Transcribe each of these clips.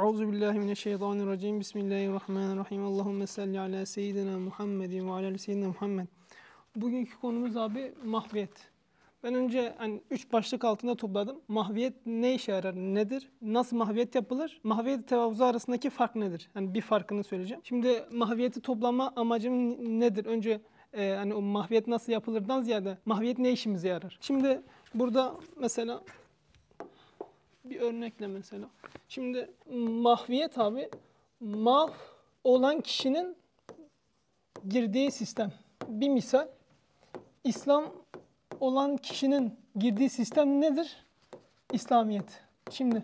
Euzu billahi mineşşeytanirracim. Bismillahirrahmanirrahim. Allahumme salli ala seyyidina Muhammedin ve ala seyyidina Muhammed. Bugünkü konumuz abi mahviyet. Ben önce hani üç başlık altında topladım. Mahviyet ne işe yarar, nedir? Nasıl mahviyet yapılır? Mahviyet tevazu arasındaki fark nedir? Hani bir farkını söyleyeceğim. Şimdi mahviyeti toplama amacım nedir? Önce e, hani o mahviyet nasıl yapılırdan ziyade mahviyet ne işimize yarar? Şimdi burada mesela bir örnekle mesela. Şimdi mahviyet abi mah olan kişinin girdiği sistem. Bir misal İslam olan kişinin girdiği sistem nedir? İslamiyet. Şimdi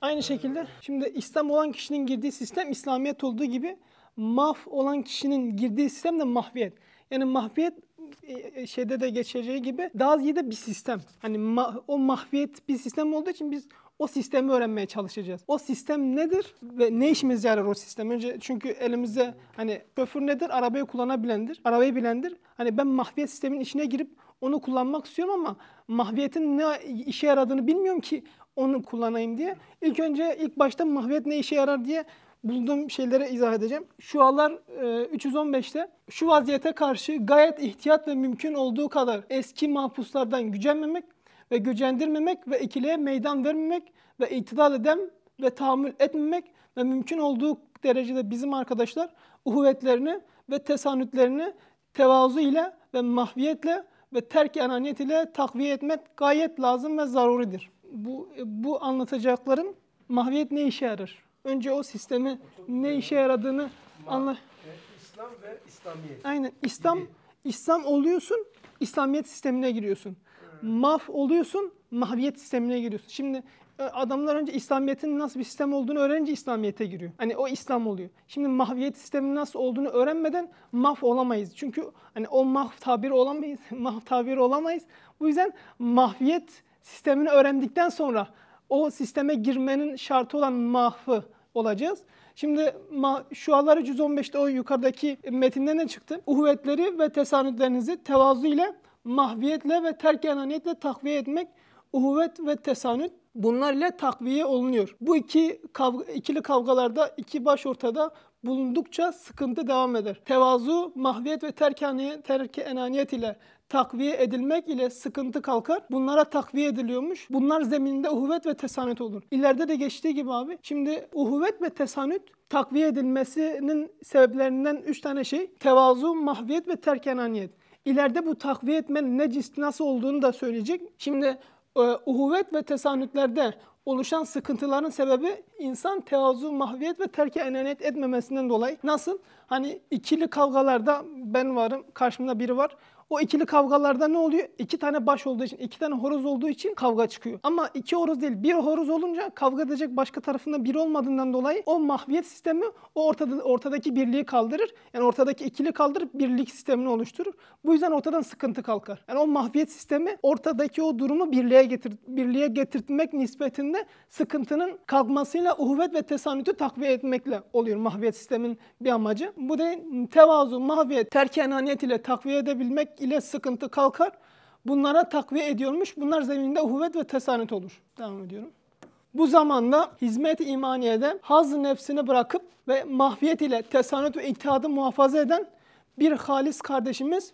aynı şekilde şimdi İslam olan kişinin girdiği sistem İslamiyet olduğu gibi maf olan kişinin girdiği sistem de mahviyet. Yani mahviyet e, e, şeyde de geçeceği gibi daha ziyade bir sistem. Hani ma o mahviyet bir sistem olduğu için biz o sistemi öğrenmeye çalışacağız. O sistem nedir ve ne işimiz yarar o sistem? Önce çünkü elimizde hani şoför nedir? Arabayı kullanabilendir. Arabayı bilendir. Hani ben mahviyet sistemin içine girip onu kullanmak istiyorum ama mahviyetin ne işe yaradığını bilmiyorum ki onu kullanayım diye. İlk önce ilk başta mahviyet ne işe yarar diye bulduğum şeylere izah edeceğim. Şualar e, 315'te şu vaziyete karşı gayet ihtiyat ve mümkün olduğu kadar eski mahpuslardan gücenmemek, ve gücendirmemek ve ikiliye meydan vermemek ve itidal eden ve tahammül etmemek ve mümkün olduğu derecede bizim arkadaşlar uhuvvetlerini ve tesanütlerini tevazu ile ve mahviyetle ve terk enaniyet ile takviye etmek gayet lazım ve zaruridir. Bu, bu anlatacakların mahviyet ne işe yarar? Önce o sistemi ne işe yaradığını anla. E, İslam ve İslamiyet. Aynen. İslam, İslam oluyorsun, İslamiyet sistemine giriyorsun maf oluyorsun, mahviyet sistemine giriyorsun. Şimdi e, adamlar önce İslamiyet'in nasıl bir sistem olduğunu öğrenince İslamiyet'e giriyor. Hani o İslam oluyor. Şimdi mahviyet sisteminin nasıl olduğunu öğrenmeden maf olamayız. Çünkü hani o mahv tabiri olamayız. mahv tabiri olamayız. Bu yüzden mahviyet sistemini öğrendikten sonra o sisteme girmenin şartı olan mahfı olacağız. Şimdi Şualar 115'te o yukarıdaki metinde ne çıktı? Uhvetleri ve tesanüdlerinizi tevazu ile mahviyetle ve terk enaniyetle takviye etmek, uhuvvet ve tesanüt bunlarla takviye olunuyor. Bu iki kavga, ikili kavgalarda iki baş ortada bulundukça sıkıntı devam eder. Tevazu, mahviyet ve terk enaniyet ile takviye edilmek ile sıkıntı kalkar. Bunlara takviye ediliyormuş. Bunlar zemininde uhuvvet ve tesanüt olur. İleride de geçtiği gibi abi. Şimdi uhuvvet ve tesanüt takviye edilmesinin sebeplerinden üç tane şey. Tevazu, mahviyet ve terk enaniyet. İleride bu takviye etmenin ne cisti nasıl olduğunu da söyleyecek. Şimdi e, uhuvvet ve tesanütlerde oluşan sıkıntıların sebebi insan tevazu, mahviyet ve terke enaniyet etmemesinden dolayı. Nasıl? Hani ikili kavgalarda ben varım, karşımda biri var. O ikili kavgalarda ne oluyor? İki tane baş olduğu için, iki tane horoz olduğu için kavga çıkıyor. Ama iki horoz değil, bir horoz olunca kavga edecek başka tarafında biri olmadığından dolayı o mahviyet sistemi o ortada, ortadaki birliği kaldırır. Yani ortadaki ikili kaldırıp birlik sistemini oluşturur. Bu yüzden ortadan sıkıntı kalkar. Yani o mahviyet sistemi ortadaki o durumu birliğe getir birliğe getirtmek nispetinde sıkıntının kalkmasıyla uhuvvet ve tesanütü takviye etmekle oluyor mahviyet sistemin bir amacı. Bu da tevazu, mahviyet, terk ile takviye edebilmek ile sıkıntı kalkar. Bunlara takviye ediyormuş. Bunlar zeminde uhuvvet ve tesanet olur. Devam ediyorum. Bu zamanda hizmet imaniyede haz nefsini bırakıp ve mahviyet ile tesanet ve ittihadı muhafaza eden bir halis kardeşimiz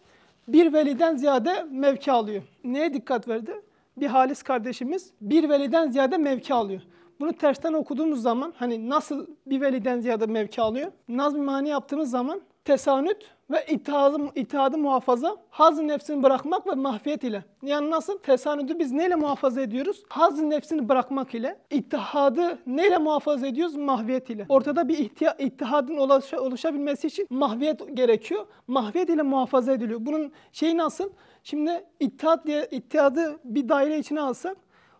bir veliden ziyade mevki alıyor. Neye dikkat verdi? Bir halis kardeşimiz bir veliden ziyade mevki alıyor. Bunu tersten okuduğumuz zaman hani nasıl bir veliden ziyade mevki alıyor? Nazm-ı mani yaptığımız zaman tesanüt ve itaazı, itaadi muhafaza, haz nefsini bırakmak ve mahfiyet ile. Yani nasıl? Tesanüdü biz neyle muhafaza ediyoruz? haz nefsini bırakmak ile. İttihadı neyle muhafaza ediyoruz? Mahviyet ile. Ortada bir ihtiya, ittihadın oluşa, oluşabilmesi için mahviyet gerekiyor. Mahviyet ile muhafaza ediliyor. Bunun şeyi nasıl? Şimdi ittihad diye ittihadı bir daire içine alsak,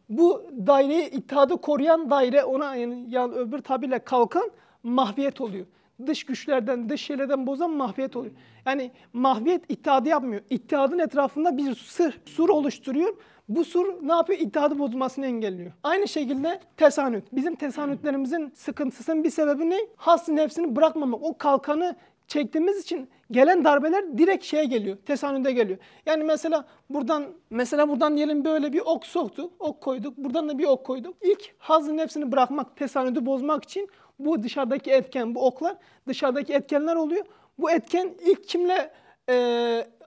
bu daireyi ittihadı koruyan daire ona yani, yani öbür tabirle kalkan mahviyet oluyor dış güçlerden, dış şeylerden bozan mahviyet oluyor. Yani mahviyet ittihadı yapmıyor. İttihadın etrafında bir sır, sur oluşturuyor. Bu sur ne yapıyor? İddiadı bozulmasını engelliyor. Aynı şekilde tesanüt. Bizim tesanütlerimizin sıkıntısının bir sebebi ne? Has nefsini bırakmamak. O kalkanı çektiğimiz için gelen darbeler direkt şeye geliyor. Tesanüde geliyor. Yani mesela buradan mesela buradan diyelim böyle bir ok soktu. Ok koyduk. Buradan da bir ok koyduk. İlk hazın nefsini bırakmak, tesanüdü bozmak için bu dışarıdaki etken, bu oklar dışarıdaki etkenler oluyor. Bu etken ilk kimle e,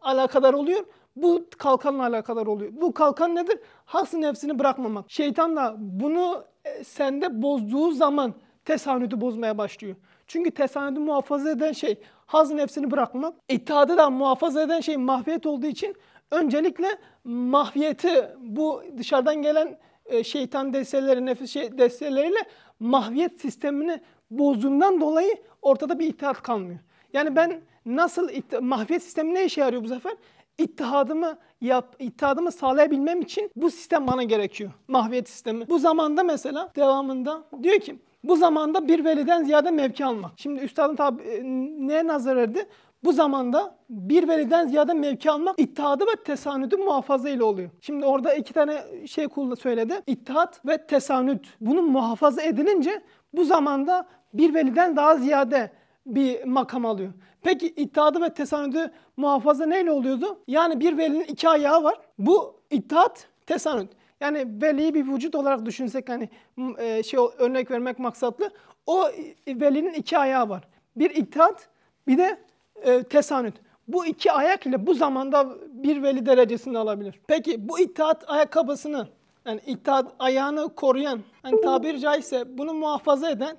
alakadar oluyor? Bu kalkanla alakadar oluyor. Bu kalkan nedir? Hası nefsini bırakmamak. Şeytan da bunu e, sende bozduğu zaman tesanüdü bozmaya başlıyor. Çünkü tesanüdü muhafaza eden şey haz nefsini bırakmak. İttihadı da muhafaza eden şey mahviyet olduğu için öncelikle mahviyeti bu dışarıdan gelen e, şeytan desteleri, nefis şey, desteleriyle mahviyet sistemini bozduğundan dolayı ortada bir ittihat kalmıyor. Yani ben nasıl mahviyet sistemi ne işe yarıyor bu sefer? İttihadımı yap, ittihadımı sağlayabilmem için bu sistem bana gerekiyor. Mahviyet sistemi. Bu zamanda mesela devamında diyor ki bu zamanda bir veliden ziyade mevki almak. Şimdi üstadın tabi e, neye nazar verdi? Bu zamanda bir veliden ziyade mevki almak ittihadı ve tesanüdü muhafaza ile oluyor. Şimdi orada iki tane şey söyledi. İttihat ve tesanüd. Bunun muhafaza edilince bu zamanda bir veliden daha ziyade bir makam alıyor. Peki iddiadı ve tesanüdü muhafaza neyle oluyordu? Yani bir velinin iki ayağı var. Bu iddiat, tesanüd. Yani veliyi bir vücut olarak düşünsek hani e, şey örnek vermek maksatlı. O velinin iki ayağı var. Bir iddiat, bir de e, tesanüt. Bu iki ayak ile bu zamanda bir veli derecesini alabilir. Peki bu itaat ayakkabısını yani itaat ayağını koruyan, yani tabir caizse bunu muhafaza eden,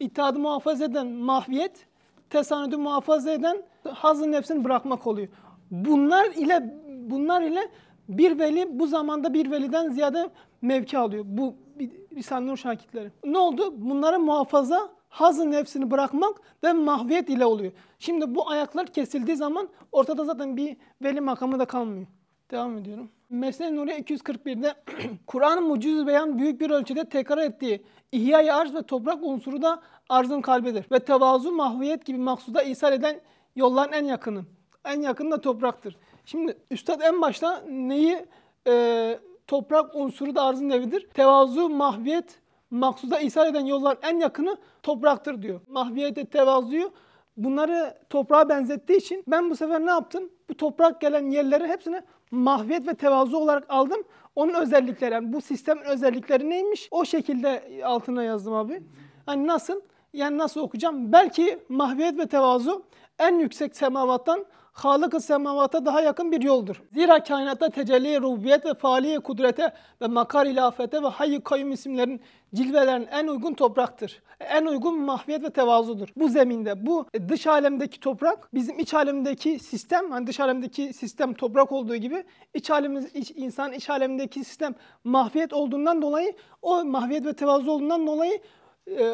ittihadı muhafaza eden mahviyet, tesanüdü muhafaza eden hazı nefsini bırakmak oluyor. Bunlar ile bunlar ile bir veli bu zamanda bir veliden ziyade mevki alıyor. Bu Risale-i Nur şakitleri. Ne oldu? Bunları muhafaza hazın nefsini bırakmak ve mahviyet ile oluyor. Şimdi bu ayaklar kesildiği zaman ortada zaten bir veli makamı da kalmıyor. Devam ediyorum. Mesnevi Nuri 241'de Kur'an-ı Muciz Beyan büyük bir ölçüde tekrar ettiği İhya-i Arz ve toprak unsuru da arzın kalbidir. Ve tevazu mahviyet gibi maksuda ishal eden yolların en yakını. En yakın da topraktır. Şimdi Üstad en başta neyi e, toprak unsuru da arzın evidir. Tevazu, mahviyet maksuda ishal eden yollar en yakını topraktır diyor. Mahviyete tevazuyu bunları toprağa benzettiği için ben bu sefer ne yaptım? Bu toprak gelen yerleri hepsini mahviyet ve tevazu olarak aldım. Onun özellikleri, yani bu sistemin özellikleri neymiş? O şekilde altına yazdım abi. Hani nasıl? Yani nasıl okuyacağım? Belki mahviyet ve tevazu en yüksek semavattan Halık-ı semavata daha yakın bir yoldur. Zira kainatta tecelli rububiyet ve faaliye kudrete ve makar ilafete ve hayy kayyum isimlerin cilvelerin en uygun topraktır. En uygun mahviyet ve tevazudur. Bu zeminde, bu e, dış alemdeki toprak bizim iç alemdeki sistem, hani dış alemdeki sistem toprak olduğu gibi iç alemimiz, iç, insan iç alemdeki sistem mahviyet olduğundan dolayı o mahviyet ve tevazu olduğundan dolayı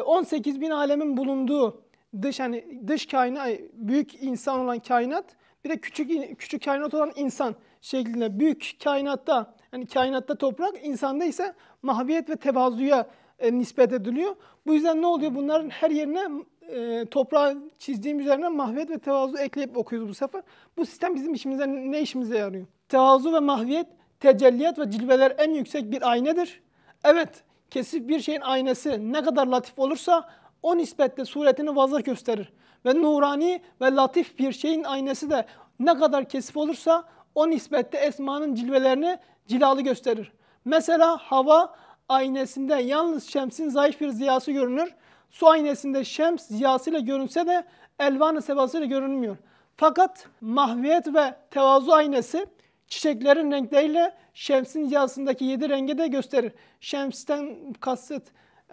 18 e, bin alemin bulunduğu dış hani dış kainat büyük insan olan kainat bir de küçük küçük kainat olan insan şeklinde büyük kainatta yani kainatta toprak, insanda ise mahviyet ve tevazuya e, nispet ediliyor. Bu yüzden ne oluyor? Bunların her yerine e, toprağı çizdiğim üzerine mahviyet ve tevazu ekleyip okuyoruz bu sefer. Bu sistem bizim işimize ne işimize yarıyor? Tevazu ve mahviyet, tecelliyat ve cilveler en yüksek bir aynedir. Evet, kesif bir şeyin aynası ne kadar latif olursa o nispetle suretini vazır gösterir. Ve nurani ve latif bir şeyin aynası da ne kadar kesif olursa o nispette esmanın cilvelerini cilalı gösterir. Mesela hava aynesinde yalnız şemsin zayıf bir ziyası görünür. Su aynesinde şems ziyasıyla görünse de elvan-ı sevasıyla görünmüyor. Fakat mahviyet ve tevazu aynesi çiçeklerin renkleriyle şemsin ziyasındaki yedi rengi de gösterir. Şemsten kasıt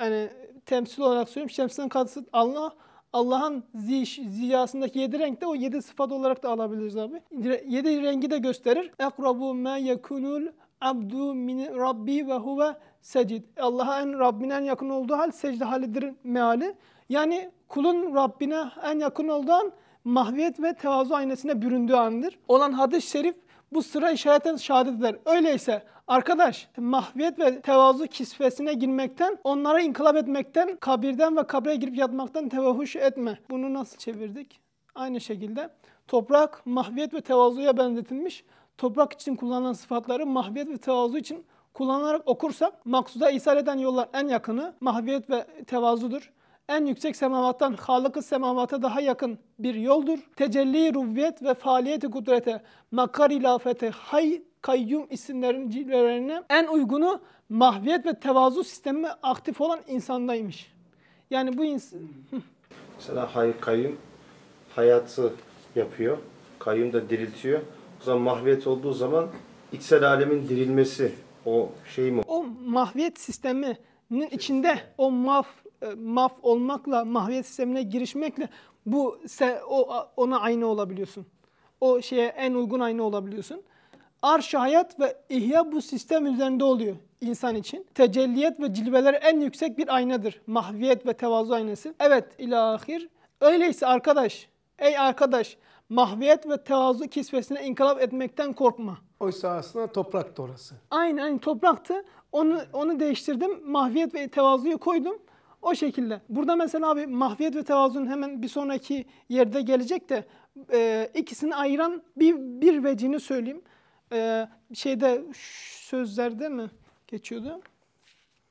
yani temsil olarak söylüyorum. Şemsten kasıt Allah Allah'ın ziyasındaki yedi renk de o yedi sıfat olarak da alabiliriz abi. Yedi rengi de gösterir. Ekrabu ma yekunul abdu min rabbi ve huve secid. Allah'a en Rabbine en yakın olduğu hal secde halidir meali. Yani kulun Rabbine en yakın olduğu an mahviyet ve tevazu aynasına büründüğü andır. Olan hadis-i şerif bu sıra işareten şehadet eder. Öyleyse arkadaş mahviyet ve tevazu kisvesine girmekten, onlara inkılap etmekten, kabirden ve kabre girip yatmaktan tevahuş etme. Bunu nasıl çevirdik? Aynı şekilde toprak mahviyet ve tevazuya benzetilmiş. Toprak için kullanılan sıfatları mahviyet ve tevazu için kullanarak okursak maksuda ishal eden yollar en yakını mahviyet ve tevazudur en yüksek semavattan halıkı semavata daha yakın bir yoldur. Tecelli rububiyet ve faaliyeti kudrete makar ilafete hay kayyum isimlerin cilvelerine en uygunu mahviyet ve tevazu sistemi aktif olan insandaymış. Yani bu insan... Mesela hay kayyum hayatı yapıyor. Kayyum da diriltiyor. O zaman mahviyet olduğu zaman içsel alemin dirilmesi o şey mi? O mahviyet sisteminin içinde o maf e, maf olmakla, mahviyet sistemine girişmekle bu o ona aynı olabiliyorsun. O şeye en uygun aynı olabiliyorsun. Arş hayat ve ihya bu sistem üzerinde oluyor insan için. Tecelliyet ve cilveler en yüksek bir aynadır. Mahviyet ve tevazu aynası. Evet ilahir. Öyleyse arkadaş, ey arkadaş mahviyet ve tevazu kisvesine inkılap etmekten korkma. Oysa aslında toprak da orası. Aynen, aynen topraktı. Onu, onu değiştirdim. Mahviyet ve tevazuyu koydum. O şekilde. Burada mesela abi mahfiyet ve tevazun hemen bir sonraki yerde gelecek de e, ikisini ayıran bir, bir vecini söyleyeyim. E, şeyde sözlerde mi geçiyordu?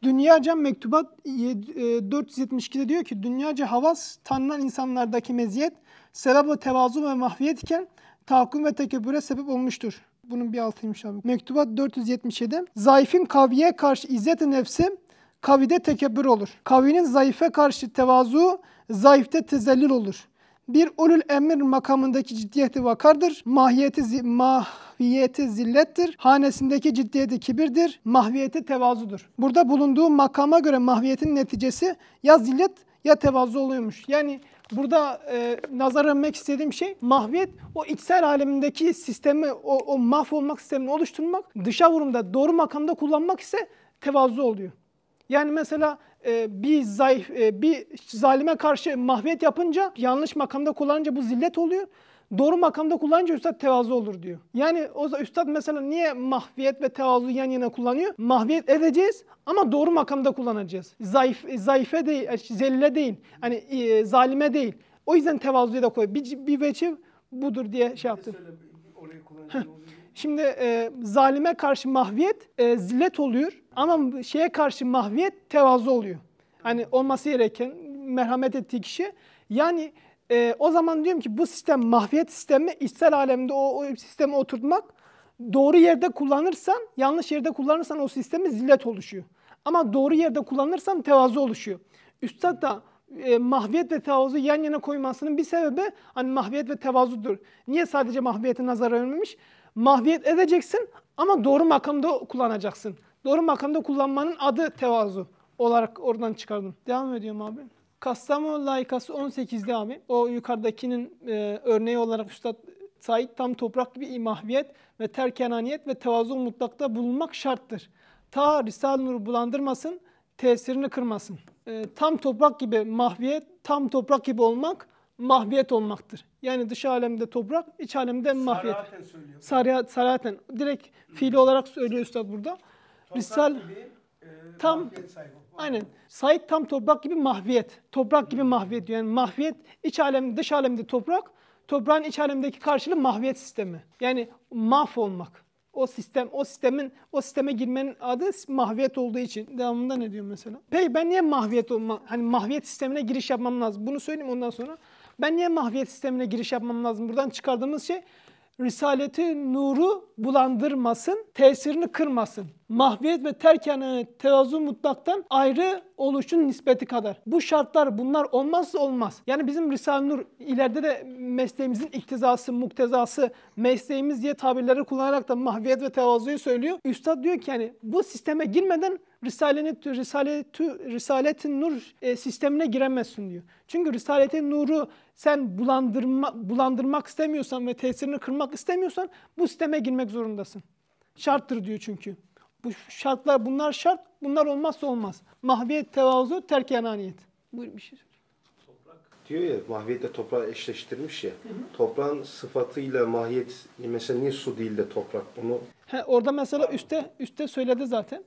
Dünyaca mektubat 472'de e, diyor ki dünyaca havas tanınan insanlardaki meziyet sebep ve tevazu ve mahfiyet iken tahakküm ve tekebbüre sebep olmuştur. Bunun bir altıymış abi. Mektubat 477. Zayıfın kaviye karşı izzet-i nefsi Kavide tekebbür olur. Kavinin zayıfe karşı tevazu, zayıfte tezellül olur. Bir ulul emir makamındaki ciddiyeti vakardır. Mahiyeti, mahviyeti zillettir. Hanesindeki ciddiyeti kibirdir. Mahviyeti tevazudur. Burada bulunduğu makama göre mahviyetin neticesi ya zillet ya tevazu oluyormuş. Yani burada e, nazar önmek istediğim şey mahviyet o içsel alemindeki sistemi o, o mahvolmak sistemini oluşturmak dışa vurumda doğru makamda kullanmak ise tevazu oluyor. Yani mesela e, bir zayıf, e, bir zalime karşı mahviyet yapınca, yanlış makamda kullanınca bu zillet oluyor. Doğru makamda kullanınca üstad tevazu olur diyor. Yani o üstad mesela niye mahviyet ve tevazu yan yana kullanıyor? Mahviyet edeceğiz ama doğru makamda kullanacağız. Zayıf, zayıfe değil, e, zelle değil, hani e, zalime değil. O yüzden tevazuya da koy. Bir, bir veçi budur diye şey yaptım. Orayı Şimdi e, zalime karşı mahviyet e, zillet oluyor ama şeye karşı mahviyet tevazu oluyor. Hani olması gereken merhamet ettiği kişi. Yani e, o zaman diyorum ki bu sistem mahviyet sistemi içsel alemde o, o sistemi oturtmak doğru yerde kullanırsan yanlış yerde kullanırsan o sistemi zillet oluşuyor. Ama doğru yerde kullanırsan tevazu oluşuyor. Üstad da e, mahviyet ve tevazu yan yana koymasının bir sebebi hani mahviyet ve tevazudur. Niye sadece mahviyete nazar vermemiş? mahviyet edeceksin ama doğru makamda kullanacaksın. Doğru makamda kullanmanın adı tevazu olarak oradan çıkardım. Devam ediyorum abi. Kastamo layıkası 18'de abi. O yukarıdakinin e, örneği olarak Üstad Said tam toprak gibi mahviyet ve terkenaniyet ve tevazu mutlakta bulunmak şarttır. Ta Risale-i Nur bulandırmasın, tesirini kırmasın. E, tam toprak gibi mahviyet, tam toprak gibi olmak mahviyet olmaktır. Yani dış alemde toprak, iç alemde mahviyet. Saraten söylüyor. Sariyat, Direkt fiili olarak söylüyor üstad burada. Toprak Risal, gibi, e, tam, sahibi. Aynen. Said tam toprak gibi mahviyet. Toprak gibi hmm. mahviyet diyor. Yani mahviyet iç alem, dış alemde toprak, toprağın iç alemdeki karşılığı mahviyet sistemi. Yani mahvolmak. O sistem, o sistemin, o sisteme girmenin adı mahviyet olduğu için. Devamında ne diyor mesela? Peki ben niye mahviyet olma, hani mahviyet sistemine giriş yapmam lazım? Bunu söyleyeyim ondan sonra. Ben niye mahviyet sistemine giriş yapmam lazım? Buradan çıkardığımız şey Risaleti nuru bulandırmasın, tesirini kırmasın. Mahviyet ve terkene tevazu mutlaktan ayrı oluşun nispeti kadar. Bu şartlar bunlar olmazsa olmaz. Yani bizim Risale-i Nur ileride de mesleğimizin iktizası, muktezası, mesleğimiz diye tabirleri kullanarak da mahviyet ve tevazuyu söylüyor. Üstad diyor ki yani bu sisteme girmeden Risaletin Risaletü Risaletin Nur e, sistemine giremezsin diyor. Çünkü Risaletin Nur'u sen bulandırma, bulandırmak istemiyorsan ve tesirini kırmak istemiyorsan bu sisteme girmek zorundasın. Şarttır diyor çünkü. Bu şartlar bunlar şart. Bunlar olmazsa olmaz. Mahviyet, tevazu, terk enaniyet. Buyur bir şey diyor ya mahiyetle toprağı eşleştirmiş ya. Hı hı. Toprağın sıfatıyla mahiyet mesela niye su değil de toprak bunu? He, orada mesela üstte üstte söyledi zaten.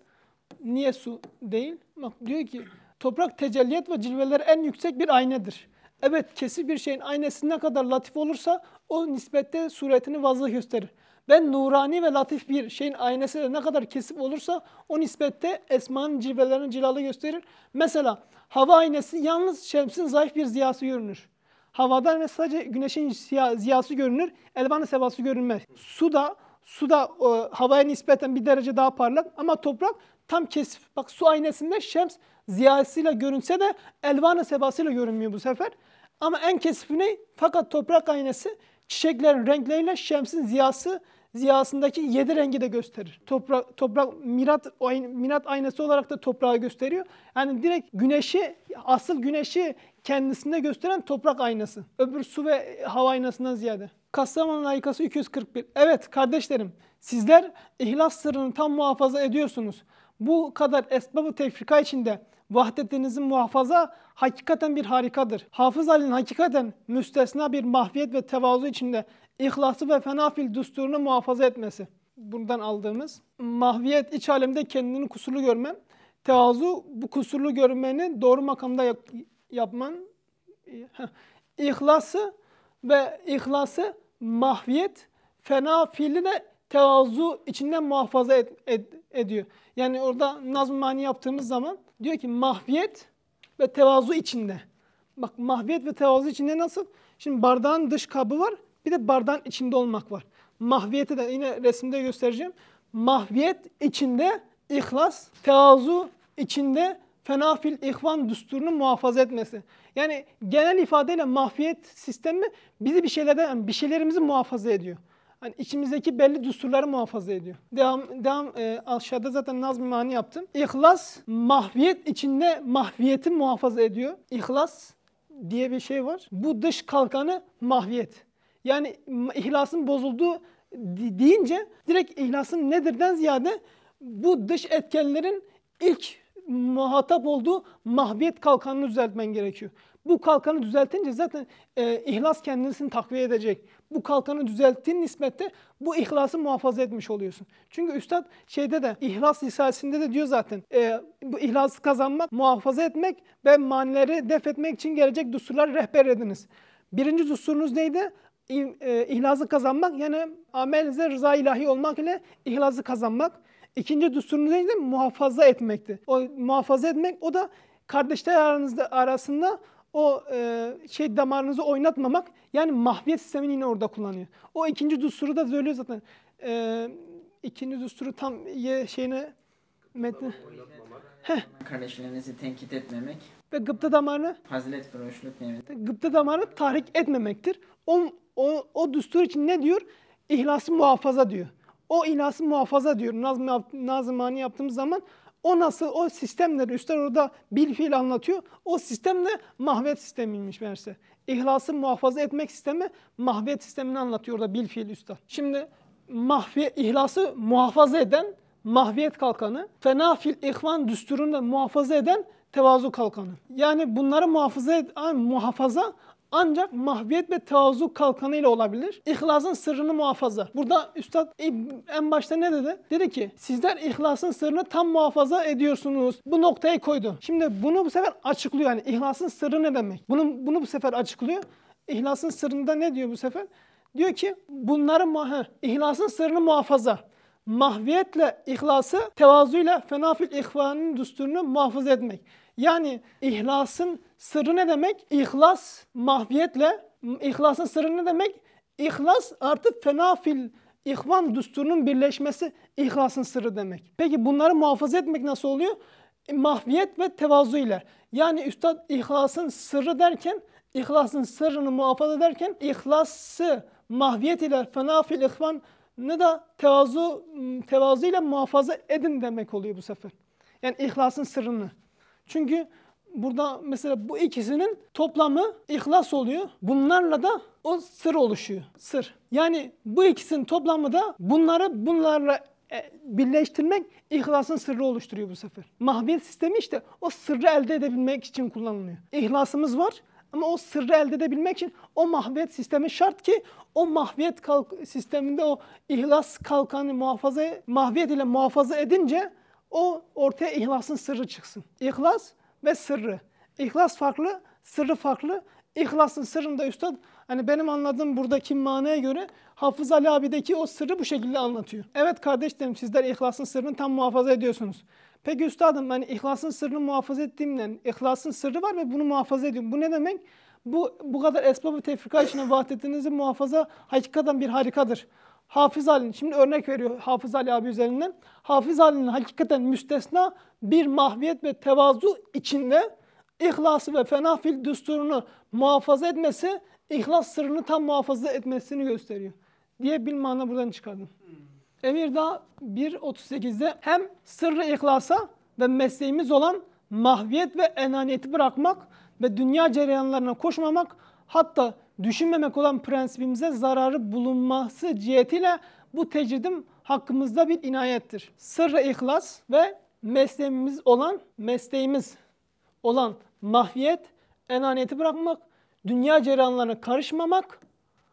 Niye su değil? Bak diyor ki toprak tecelliyet ve cilveler en yüksek bir aynedir. Evet kesi bir şeyin aynesi ne kadar latif olursa o nispette suretini vazı gösterir. Ben nurani ve latif bir şeyin aynesi de ne kadar kesip olursa o nispette esmanın cilvelerini cilalı gösterir. Mesela hava aynesi yalnız şemsin zayıf bir ziyası görünür. Havada ve sadece güneşin ziyası görünür, elvanı sevası görünmez. Su da, su da e, havaya nispeten bir derece daha parlak ama toprak tam kesif. Bak su aynasında şems ziyasıyla görünse de elvanı sebasıyla görünmüyor bu sefer. Ama en kesifini Fakat toprak aynası çiçeklerin renkleriyle şemsin ziyası ziyasındaki yedi rengi de gösterir. Toprak, toprak mirat, mirat aynası olarak da toprağı gösteriyor. Yani direkt güneşi, asıl güneşi kendisinde gösteren toprak aynası. Öbür su ve hava aynasından ziyade. Kastamonu layıkası 241. Evet kardeşlerim sizler ihlas sırrını tam muhafaza ediyorsunuz. Bu kadar esbabı tefrika içinde vahdetinizi muhafaza hakikaten bir harikadır. Hafız Ali'nin hakikaten müstesna bir mahviyet ve tevazu içinde ihlası ve fenafil düsturunu muhafaza etmesi. Buradan aldığımız mahviyet iç alemde kendini kusurlu görmen, tevazu bu kusurlu görmeni doğru makamda yap yapman, ihlası ve ihlası mahviyet, fena fiili tevazu içinde muhafaza et, et, ediyor. Yani orada nazm mani yaptığımız zaman diyor ki mahviyet ve tevazu içinde. Bak mahviyet ve tevazu içinde nasıl? Şimdi bardağın dış kabı var bir de bardağın içinde olmak var. Mahviyeti de yine resimde göstereceğim. Mahviyet içinde ihlas, tevazu içinde fenafil ihvan düsturunu muhafaza etmesi. Yani genel ifadeyle mahviyet sistemi bizi bir şeylerden, bir şeylerimizi muhafaza ediyor hani içimizdeki belli düsturları muhafaza ediyor. Devam, devam e, aşağıda zaten nazm-ı mani yaptım. İhlas mahviyet içinde mahviyeti muhafaza ediyor. İhlas diye bir şey var. Bu dış kalkanı mahviyet. Yani ihlasın bozulduğu deyince direkt ihlasın nedirden ziyade bu dış etkenlerin ilk muhatap olduğu mahviyet kalkanını düzeltmen gerekiyor. Bu kalkanı düzeltince zaten e, ihlas kendisini takviye edecek bu kalkanı düzelttiğin nispette bu ihlası muhafaza etmiş oluyorsun. Çünkü üstad şeyde de ihlas risalesinde de diyor zaten e, bu ihlası kazanmak, muhafaza etmek ve manileri def etmek için gelecek düsturlar rehber ediniz. Birinci düsturunuz neydi? E, ihlası kazanmak yani amelize rıza ilahi olmak ile ihlası kazanmak. İkinci düsturunuz neydi? Muhafaza etmekti. O muhafaza etmek o da kardeşler aranızda arasında o e, şey damarınızı oynatmamak yani mahviyet sistemini yine orada kullanıyor. O ikinci düsturu da söylüyor zaten. E, ikinci düsturu tam ye, şeyine metni. Kardeşlerinizi tenkit etmemek. Ve gıpta damarını fazilet fıroşluk neymiş? Gıpta damarını tahrik etmemektir. O, o, o düstur için ne diyor? İhlası muhafaza diyor. O ihlası muhafaza diyor. Nazım, Nazımani yaptığımız zaman o nasıl, o sistemleri üstad orada bil fiil anlatıyor. O sistem de mahvet sistemiymiş meğerse. İhlası muhafaza etmek sistemi mahvet sistemini anlatıyor orada bil fiil üstad. Şimdi mahve ihlası muhafaza eden mahviyet kalkanı, fena fil ihvan düsturunu muhafaza eden tevazu kalkanı. Yani bunları muhafaza, et, muhafaza ancak mahviyet ve tevazu kalkanı ile olabilir. İhlasın sırrını muhafaza. Burada Üstad en başta ne dedi? Dedi ki sizler ihlasın sırrını tam muhafaza ediyorsunuz. Bu noktayı koydu. Şimdi bunu bu sefer açıklıyor. Yani ihlasın sırrı ne demek? Bunu, bunu bu sefer açıklıyor. İhlasın sırrında ne diyor bu sefer? Diyor ki bunların muha ihlasın sırrını muhafaza. Mahviyetle ihlası tevazuyla fenafil ihvanın düsturunu muhafaza etmek. Yani ihlasın sırrı ne demek? İhlas mahviyetle, ihlasın sırrı ne demek? İhlas artık fenafil İhvan düsturunun birleşmesi ihlasın sırrı demek. Peki bunları muhafaza etmek nasıl oluyor? E, mahviyet ve tevazu ile. Yani üstad ihlasın sırrı derken, ihlasın sırrını muhafaza ederken ihlası mahviyet ile fenafil ihvan ne da tevazu, tevazu ile muhafaza edin demek oluyor bu sefer. Yani ihlasın sırrını. Çünkü burada mesela bu ikisinin toplamı ihlas oluyor. Bunlarla da o sır oluşuyor. Sır. Yani bu ikisinin toplamı da bunları bunlarla e, birleştirmek ihlasın sırrı oluşturuyor bu sefer. Mahviyet sistemi işte o sırrı elde edebilmek için kullanılıyor. İhlasımız var ama o sırrı elde edebilmek için o mahviyet sistemi şart ki o mahviyet sisteminde o ihlas kalkanı muhafaza, mahviyet ile muhafaza edince o ortaya ihlasın sırrı çıksın. İhlas ve sırrı. İhlas farklı, sırrı farklı. İhlasın sırrında üstad hani benim anladığım buradaki manaya göre Hafız Ali abi'deki o sırrı bu şekilde anlatıyor. Evet kardeşlerim sizler ihlasın sırrını tam muhafaza ediyorsunuz. Peki üstadım ben hani ihlasın sırrını muhafaza ettiğimden ihlasın sırrı var ve bunu muhafaza ediyorum. Bu ne demek? Bu, bu kadar esbabı tefrika içine vaat ettiğinizi muhafaza hakikaten bir harikadır. Hafız Ali'nin, şimdi örnek veriyor Hafız Ali abi üzerinden. Hafız Ali'nin hakikaten müstesna bir mahviyet ve tevazu içinde ihlası ve fenafil düsturunu muhafaza etmesi, ihlas sırrını tam muhafaza etmesini gösteriyor. Diye bir mana buradan çıkardım. Hmm. Emirdağ 1.38'de hem sırrı ihlasa ve mesleğimiz olan mahviyet ve enaniyeti bırakmak ve dünya cereyanlarına koşmamak hatta düşünmemek olan prensibimize zararı bulunması cihetiyle bu tecridim hakkımızda bir inayettir. Sırrı ihlas ve mesleğimiz olan mesleğimiz olan mahviyet enaniyeti bırakmak, dünya cereyanlarına karışmamak,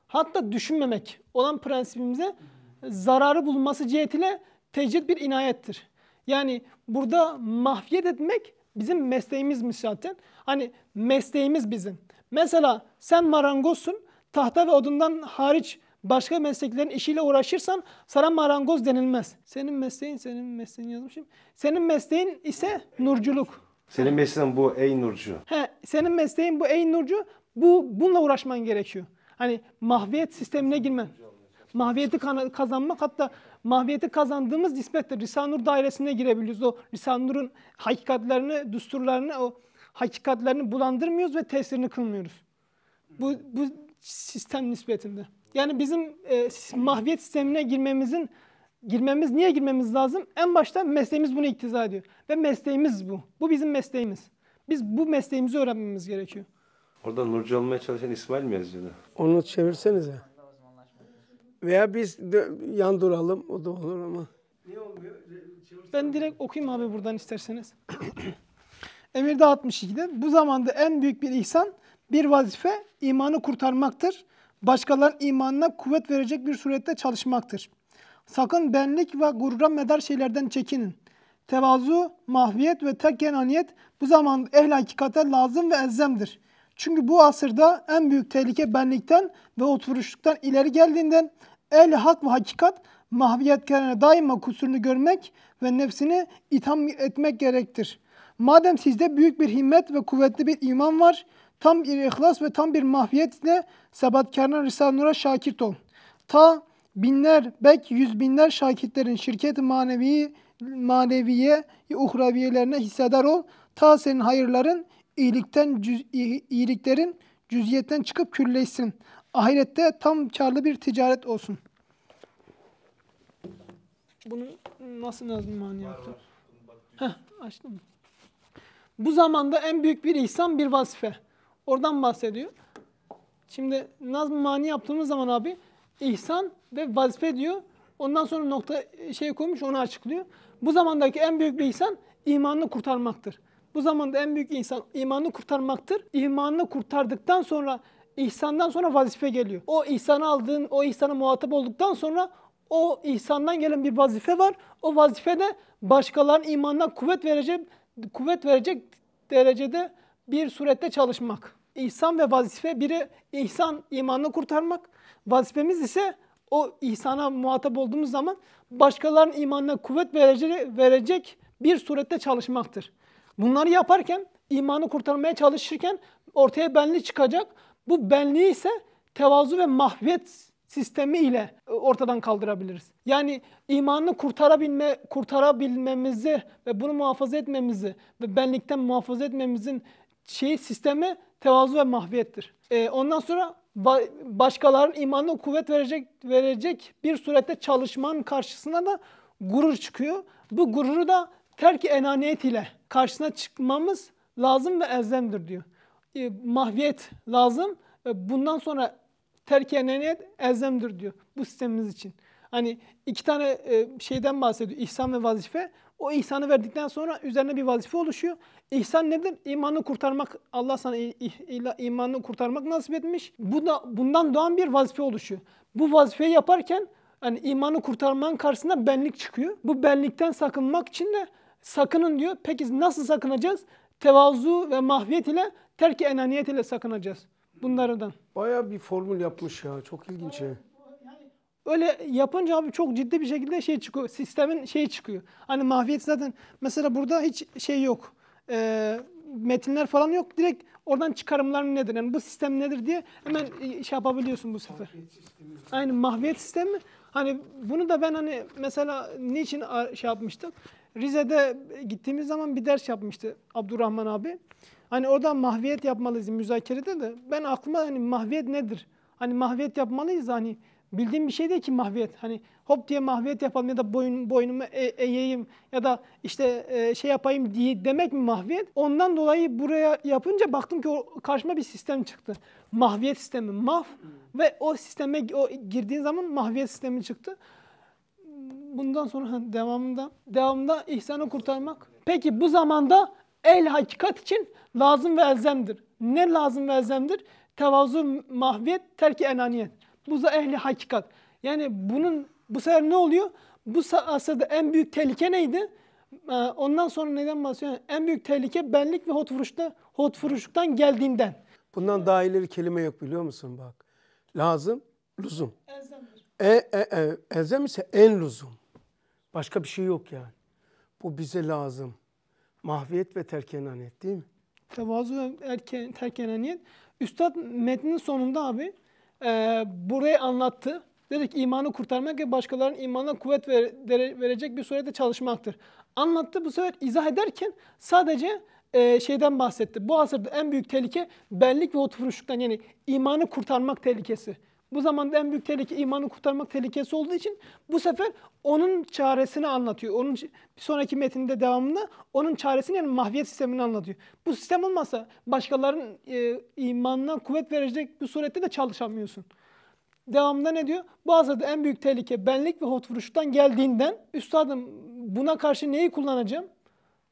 hatta düşünmemek olan prensibimize zararı bulunması cihetiyle tecrid bir inayettir. Yani burada mahfiyet etmek bizim mesleğimizmiş zaten. Hani mesleğimiz bizim. Mesela sen marangozsun, tahta ve odundan hariç başka mesleklerin işiyle uğraşırsan sana marangoz denilmez. Senin mesleğin, senin mesleğin yazmışım. Senin mesleğin ise nurculuk. Senin mesleğin bu ey nurcu. He, senin mesleğin bu ey nurcu. Bu bununla uğraşman gerekiyor. Hani mahviyet sistemine girmen. Mahviyeti kazanmak hatta mahviyeti kazandığımız nispetle Risanur dairesine girebiliyoruz. O Risanur'un hakikatlerini, düsturlarını, o hakikatlerini bulandırmıyoruz ve tesirini kılmıyoruz. Bu, bu sistem nispetinde. Yani bizim e, mahviyet sistemine girmemizin girmemiz niye girmemiz lazım? En başta mesleğimiz bunu iktiza ediyor. Ve mesleğimiz bu. Bu bizim mesleğimiz. Biz bu mesleğimizi öğrenmemiz gerekiyor. Orada nurcu olmaya çalışan İsmail mi yazıyordu? Onu çevirsenize. Veya biz de yan duralım o da olur ama. Niye olmuyor? Ben direkt okuyayım abi buradan isterseniz. Emirde 62'de bu zamanda en büyük bir ihsan bir vazife imanı kurtarmaktır. Başkalarının imanına kuvvet verecek bir surette çalışmaktır. Sakın benlik ve gurura medar şeylerden çekinin. Tevazu, mahviyet ve tek genaniyet bu zaman ehl hakikate lazım ve elzemdir. Çünkü bu asırda en büyük tehlike benlikten ve oturuşluktan ileri geldiğinden ehl hak ve hakikat mahviyet mahviyetlerine daima kusurunu görmek ve nefsini itham etmek gerektir.'' Madem sizde büyük bir himmet ve kuvvetli bir iman var, tam bir ihlas ve tam bir mahviyetle sebatkarına Risale-i Nur'a şakirt olun. Ta binler, belki yüz binler şakitlerin şirket manevi, maneviye, uhraviyelerine hissedar ol. Ta senin hayırların iyilikten, cüz, iyiliklerin cüziyetten çıkıp külleşsin. Ahirette tam karlı bir ticaret olsun. Bunu nasıl nazım mani yaptı? Heh, açtım bu zamanda en büyük bir ihsan bir vazife. Oradan bahsediyor. Şimdi nazm mani yaptığımız zaman abi ihsan ve vazife diyor. Ondan sonra nokta e, şey koymuş onu açıklıyor. Bu zamandaki en büyük bir ihsan imanını kurtarmaktır. Bu zamanda en büyük insan imanını kurtarmaktır. İmanını kurtardıktan sonra ihsandan sonra vazife geliyor. O ihsanı aldığın, o ihsana muhatap olduktan sonra o ihsandan gelen bir vazife var. O vazife de başkalarının imanına kuvvet verecek kuvvet verecek derecede bir surette çalışmak. İhsan ve vazife biri ihsan imanını kurtarmak. Vazifemiz ise o ihsana muhatap olduğumuz zaman başkalarının imanına kuvvet verecek, verecek bir surette çalışmaktır. Bunları yaparken imanı kurtarmaya çalışırken ortaya benliği çıkacak. Bu benliği ise tevazu ve mahviyet sistemi ile e, ortadan kaldırabiliriz. Yani imanını kurtarabilme, kurtarabilmemizi ve bunu muhafaza etmemizi ve benlikten muhafaza etmemizin şey sistemi tevazu ve mahviyettir. Ee, ondan sonra ba başkalarının imanına kuvvet verecek verecek bir surette çalışmanın karşısına da gurur çıkıyor. Bu gururu da terk enaniyet ile karşısına çıkmamız lazım ve elzemdir diyor. E, mahviyet lazım. E, bundan sonra terk eneniyet elzemdir diyor bu sistemimiz için. Hani iki tane e, şeyden bahsediyor ihsan ve vazife. O ihsanı verdikten sonra üzerine bir vazife oluşuyor. İhsan nedir? İmanı kurtarmak. Allah sana imanını kurtarmak nasip etmiş. Bu da bundan doğan bir vazife oluşuyor. Bu vazifeyi yaparken hani imanı kurtarmanın karşısında benlik çıkıyor. Bu benlikten sakınmak için de sakının diyor. Peki nasıl sakınacağız? Tevazu ve mahviyet ile terk-i enaniyet ile sakınacağız bunlardan. Baya bir formül yapmış ya. Çok ilginç. Ya. Öyle yapınca abi çok ciddi bir şekilde şey çıkıyor. Sistemin şeyi çıkıyor. Hani mahfiyet zaten mesela burada hiç şey yok. Ee, metinler falan yok. Direkt oradan çıkarımlar nedir? Yani bu sistem nedir diye hemen e, şey yapabiliyorsun bu sefer. Aynı mahviyet sistemi. Hani bunu da ben hani mesela niçin şey yapmıştım? Rize'de gittiğimiz zaman bir ders yapmıştı Abdurrahman abi. Hani oradan mahviyet yapmalıyız müzakerede de. Ben aklıma hani mahviyet nedir? Hani mahviyet yapmalıyız hani bildiğim bir şey değil ki mahviyet. Hani hop diye mahviyet yapalım ya da boyun, boynumu e eğeyim ya da işte e, şey yapayım diye demek mi mahviyet? Ondan dolayı buraya yapınca baktım ki o, karşıma bir sistem çıktı. Mahviyet sistemi, maf ve o sisteme o girdiğin zaman mahviyet sistemi çıktı. Bundan sonra devamında devamında ihsanı kurtarmak. Peki bu zamanda El hakikat için lazım ve elzemdir. Ne lazım ve elzemdir? Tevazu, mahviyet, terki enaniyet. Bu da ehli hakikat. Yani bunun bu sefer ne oluyor? Bu asırda en büyük tehlike neydi? Ee, ondan sonra neden bahsediyorum? En büyük tehlike benlik ve hotfuruşta, hotfuruşluktan geldiğinden. Bundan daha ileri kelime yok biliyor musun bak. Lazım, lüzum. Elzemdir. E, e, e, elzem ise en lüzum. Başka bir şey yok yani. Bu bize lazım mahviyet ve terkenaniyet değil mi? Tevazu ve erken, terkenaniyet. Üstad metnin sonunda abi e, burayı anlattı. Dedi ki imanı kurtarmak ve başkalarının imanına kuvvet ver, verecek bir surede çalışmaktır. Anlattı bu sefer izah ederken sadece e, şeyden bahsetti. Bu asırda en büyük tehlike benlik ve hotfuruşluktan yani imanı kurtarmak tehlikesi. Bu zamanda en büyük tehlike imanı kurtarmak tehlikesi olduğu için bu sefer onun çaresini anlatıyor. Onun bir sonraki metinde devamında onun çaresini yani mahviyet sistemini anlatıyor. Bu sistem olmazsa başkalarının e, imanına kuvvet verecek bir surette de çalışamıyorsun. Devamında ne diyor? Bu asırda en büyük tehlike benlik ve hotvuruştan geldiğinden üstadım buna karşı neyi kullanacağım?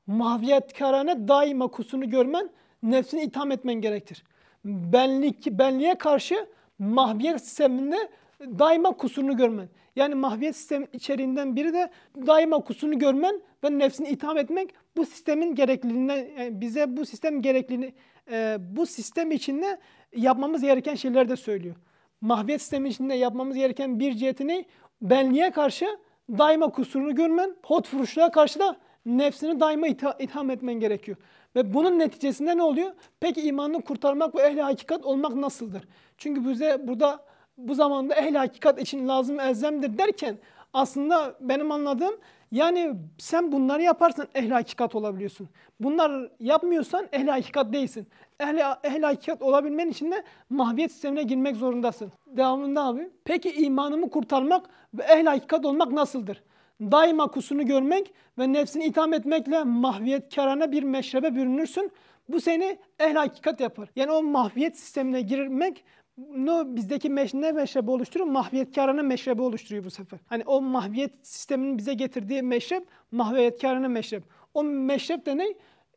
Mahviyet Mahviyetkarane daima kusunu görmen, nefsini itham etmen gerektir. Benlik, benliğe karşı mahviyet sisteminde daima kusurunu görmen. Yani mahviyet sistem içeriğinden biri de daima kusurunu görmen ve nefsini itham etmek bu sistemin gerekliliğinden yani e, bize bu sistem gerekliliğini e, bu sistem içinde yapmamız gereken şeyler de söylüyor. Mahviyet sistemi içinde yapmamız gereken bir cihetini benliğe karşı daima kusurunu görmen, hot vuruşluğa karşı da nefsini daima itham etmen gerekiyor. Ve bunun neticesinde ne oluyor? Peki imanını kurtarmak ve ehli hakikat olmak nasıldır? Çünkü bize burada bu zamanda ehli hakikat için lazım elzemdir derken aslında benim anladığım yani sen bunları yaparsan ehli hakikat olabiliyorsun. Bunlar yapmıyorsan ehli hakikat değilsin. Ehli, ehli hakikat olabilmen için de mahviyet sistemine girmek zorundasın. Devamında abi. Peki imanımı kurtarmak ve ehli hakikat olmak nasıldır? daima kusunu görmek ve nefsini itham etmekle mahviyet mahviyetkarane bir meşrebe bürünürsün. Bu seni ehl hakikat yapar. Yani o mahviyet sistemine girmek no, bizdeki meş, ne oluşturuyor? Mahviyet Mahviyetkarane meşrebi oluşturuyor bu sefer. Hani o mahviyet sisteminin bize getirdiği meşrep, mahviyetkarane meşrep. O meşrep de ne?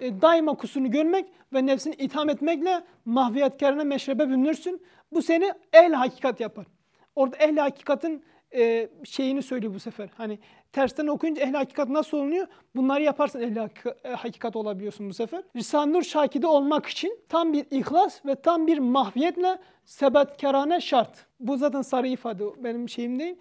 E, daima kusunu görmek ve nefsini itham etmekle mahviyet mahviyetkarane meşrebe bürünürsün. Bu seni ehl hakikat yapar. Orada ehl hakikatin e, şeyini söylüyor bu sefer. Hani tersten okuyunca ehli hakikat nasıl olunuyor? Bunları yaparsan ehli e, hakikat olabiliyorsun bu sefer. Risale-i Nur şakidi olmak için tam bir ihlas ve tam bir mahviyetle sebatkarane şart. Bu zaten sarı ifade benim şeyim değil.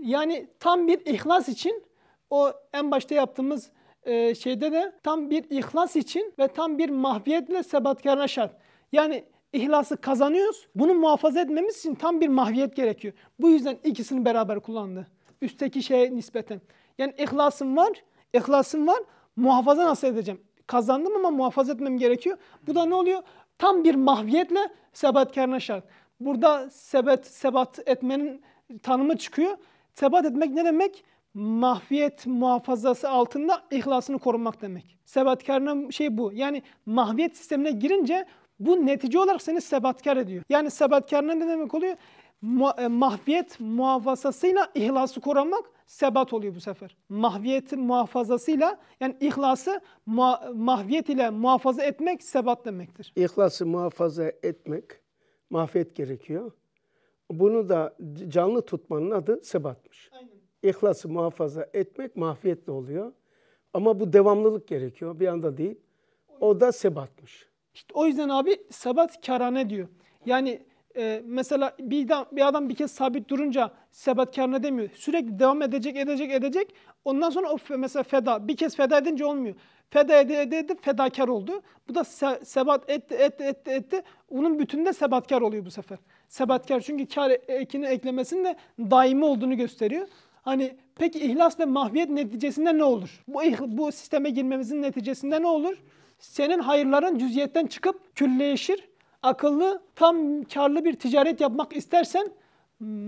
Yani tam bir ihlas için o en başta yaptığımız e, şeyde de tam bir ihlas için ve tam bir mahviyetle sebatkarane şart. Yani İhlası kazanıyoruz. Bunu muhafaza etmemiz için tam bir mahviyet gerekiyor. Bu yüzden ikisini beraber kullandı. Üstteki şeye nispeten. Yani ihlasım var, ihlasım var. Muhafaza nasıl edeceğim? Kazandım ama muhafaza etmem gerekiyor. Bu da ne oluyor? Tam bir mahviyetle sebatkarına şart. Burada sebat sebat etmenin tanımı çıkıyor. Sebat etmek ne demek? mahviyet muhafazası altında ihlasını korumak demek. Sebatkarına şey bu. Yani mahviyet sistemine girince bu netice olarak seni sebatkar ediyor. Yani sebatkar ne demek oluyor? E, mahviyet muhafazasıyla ihlası korumak sebat oluyor bu sefer. Mahviyetin muhafazasıyla yani ihlası mahviyet ile muhafaza etmek sebat demektir. İhlası muhafaza etmek mahviyet gerekiyor. Bunu da canlı tutmanın adı sebatmış. Aynen. İhlası muhafaza etmek mahviyetle oluyor. Ama bu devamlılık gerekiyor bir anda değil. O da sebatmış. İşte o yüzden abi sebat karane diyor. Yani e, mesela bir adam, bir adam bir kez sabit durunca sebat karane demiyor. Sürekli devam edecek, edecek, edecek. Ondan sonra o mesela feda. Bir kez feda edince olmuyor. Feda ede ede ede fedakar oldu. Bu da se, sebat etti, etti, etti, etti. Onun bütününde sebatkar oluyor bu sefer. Sebatkar çünkü kar ekini eklemesinin de daimi olduğunu gösteriyor. Hani peki ihlas ve mahviyet neticesinde ne olur? Bu, bu sisteme girmemizin neticesinde ne olur? Senin hayırların cüziyetten çıkıp külleşir. Akıllı, tam karlı bir ticaret yapmak istersen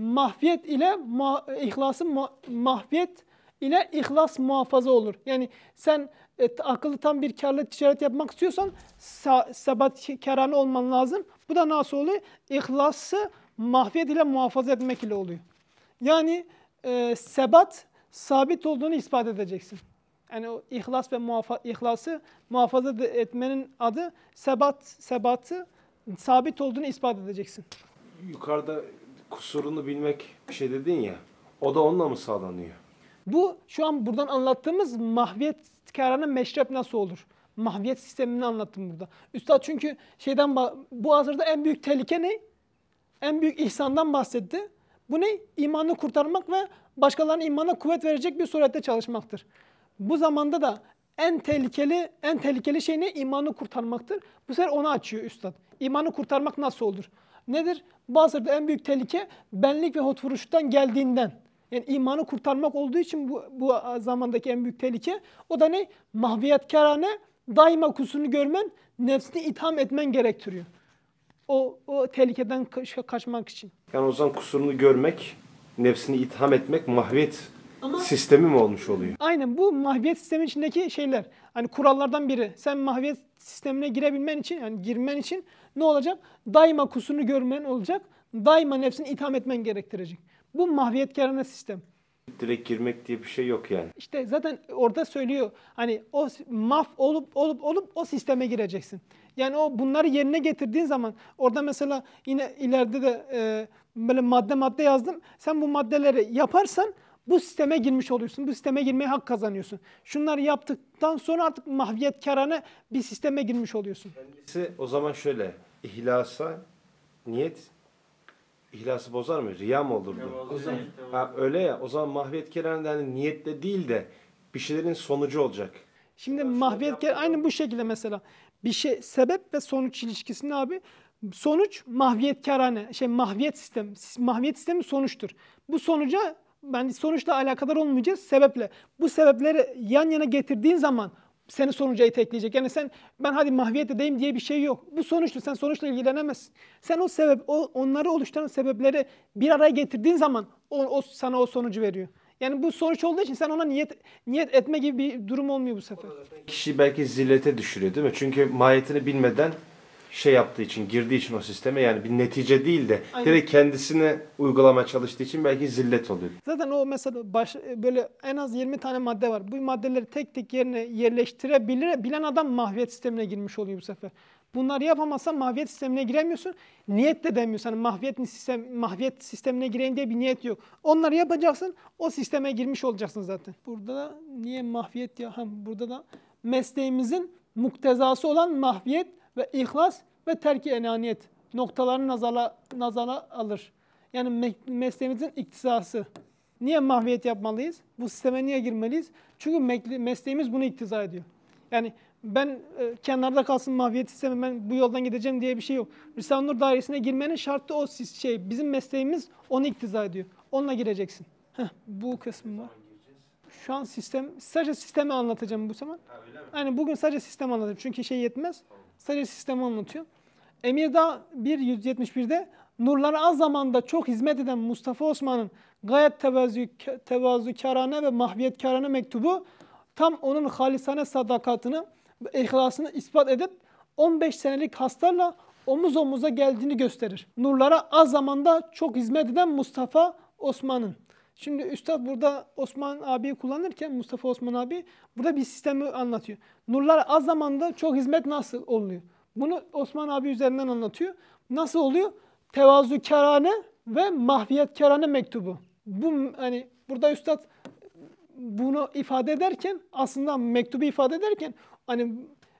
mahviyet ile ma ihlasın ma mahviyet ile ihlas muhafaza olur. Yani sen e, akıllı tam bir karlı ticaret yapmak istiyorsan sa sabat kerane olman lazım. Bu da nasıl oluyor? İhlası mahviyet ile muhafaza etmek ile oluyor. Yani e, sebat sabit olduğunu ispat edeceksin yani o ihlas ve muhafa, ihlası muhafaza etmenin adı sebat, sebatı sabit olduğunu ispat edeceksin. Yukarıda kusurunu bilmek bir şey dedin ya. O da onunla mı sağlanıyor? Bu şu an buradan anlattığımız mahviyetkarana meşrep nasıl olur? Mahviyet sistemini anlattım burada. Üstad çünkü şeyden bu hazırda en büyük tehlike ne? En büyük ihsandan bahsetti. Bu ne? İmanı kurtarmak ve başkalarının imana kuvvet verecek bir surette çalışmaktır. Bu zamanda da en tehlikeli en tehlikeli şey ne? İmanı kurtarmaktır. Bu sefer onu açıyor üstad. İmanı kurtarmak nasıl olur? Nedir? Basra'da en büyük tehlike benlik ve hotfuruştan geldiğinden. Yani imanı kurtarmak olduğu için bu, bu zamandaki en büyük tehlike o da ne? Mahviyatkarane daima kusurunu görmen, nefsini itham etmen gerektiriyor. O, o tehlikeden kaçmak için. Yani o zaman kusurunu görmek, nefsini itham etmek mahviyet ama... sistemi mi olmuş oluyor? Aynen bu mahviyet sistemin içindeki şeyler. Hani kurallardan biri. Sen mahviyet sistemine girebilmen için, yani girmen için ne olacak? Daima kusunu görmen olacak. Daima nefsini itham etmen gerektirecek. Bu mahviyetkarane sistem. Direkt girmek diye bir şey yok yani. İşte zaten orada söylüyor. Hani o maf olup olup olup o sisteme gireceksin. Yani o bunları yerine getirdiğin zaman orada mesela yine ileride de e, böyle madde madde yazdım. Sen bu maddeleri yaparsan bu sisteme girmiş oluyorsun. Bu sisteme girmeye hak kazanıyorsun. Şunları yaptıktan sonra artık mahviyet karanı bir sisteme girmiş oluyorsun. Kendisi o zaman şöyle ihlasa niyet ihlası bozar mı? Riya mı olurdu? O zaman, ha, öyle ya o zaman mahviyet kerane yani niyetle değil de bir şeylerin sonucu olacak. Şimdi mahviyet aynı bu şekilde mesela bir şey sebep ve sonuç ilişkisini abi sonuç mahviyet kerane şey mahviyet sistem mahviyet sistemi sonuçtur. Bu sonuca yani sonuçla alakadar olmayacağız sebeple. Bu sebepleri yan yana getirdiğin zaman seni sonuca itekleyecek. Yani sen ben hadi mahviyet edeyim diye bir şey yok. Bu sonuçtu. Sen sonuçla ilgilenemezsin. Sen o sebep, o, onları oluşturan sebepleri bir araya getirdiğin zaman o, o sana o sonucu veriyor. Yani bu sonuç olduğu için sen ona niyet niyet etme gibi bir durum olmuyor bu sefer. Kişi belki zillete düşürüyor değil mi? Çünkü mahiyetini bilmeden şey yaptığı için, girdiği için o sisteme yani bir netice değil de Aynen. direkt kendisine uygulamaya çalıştığı için belki zillet oluyor. Zaten o mesela baş, böyle en az 20 tane madde var. Bu maddeleri tek tek yerine yerleştirebilir, bilen adam mahviyet sistemine girmiş oluyor bu sefer. Bunları yapamazsan mahviyet sistemine giremiyorsun. Niyet de demiyorsun. Hani mahviyet, sistem, mahviyet sistemine gireyim diye bir niyet yok. Onları yapacaksın. O sisteme girmiş olacaksın zaten. Burada da niye mahviyet ya? Ha, burada da mesleğimizin muktezası olan mahviyet ve ihlas ve terki enaniyet noktalarını nazara, nazara alır. Yani mesleğimizin iktisası. Niye mahviyet yapmalıyız? Bu sisteme niye girmeliyiz? Çünkü mesleğimiz bunu iktiza ediyor. Yani ben e, kenarda kalsın mahviyet sistemi ben bu yoldan gideceğim diye bir şey yok. risale Nur dairesine girmenin şartı o şey. Bizim mesleğimiz onu iktiza ediyor. Onunla gireceksin. Heh, bu kısmı var. Şu an sistem, sadece sistemi anlatacağım bu zaman. Ha, öyle mi? Yani bugün sadece sistem anlatacağım çünkü şey yetmez. Tamam. Sadece sistemi anlatıyor. Emirda 1 171'de nurlara az zamanda çok hizmet eden Mustafa Osman'ın gayet tevazu, Tevazu Karane ve Karane mektubu tam onun halisane sadakatını ve ihlasını ispat edip 15 senelik hastalarla omuz omuza geldiğini gösterir. Nurlara az zamanda çok hizmet eden Mustafa Osman'ın. Şimdi Üstad burada Osman abi kullanırken, Mustafa Osman abi burada bir sistemi anlatıyor. Nurlar az zamanda çok hizmet nasıl oluyor? Bunu Osman abi üzerinden anlatıyor. Nasıl oluyor? Tevazu kerane ve kerane mektubu. Bu hani burada Üstad bunu ifade ederken aslında mektubu ifade ederken hani